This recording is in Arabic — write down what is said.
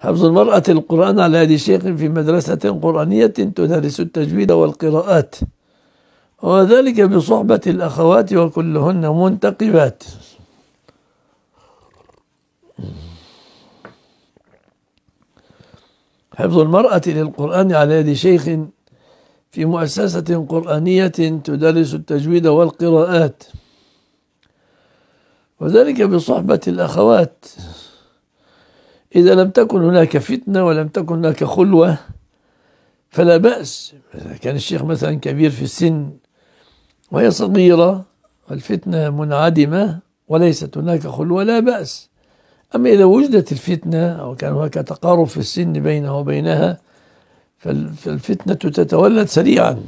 حفظ المرأة القرآن على يد شيخ في مدرسة قرآنية تدرس التجويد والقراءات وذلك بصحبة الأخوات وكلهن منتقبات حفظ المرأة للقرآن على يد شيخ في مؤسسة قرآنية تدرس التجويد والقراءات وذلك بصحبة الأخوات إذا لم تكن هناك فتنة ولم تكن هناك خلوة فلا بأس كان الشيخ مثلا كبير في السن وهي صغيرة الفتنة منعدمة وليست هناك خلوة لا بأس أما إذا وجدت الفتنة أو كان هناك تقارب في السن بينه وبينها فالفتنة تتولد سريعا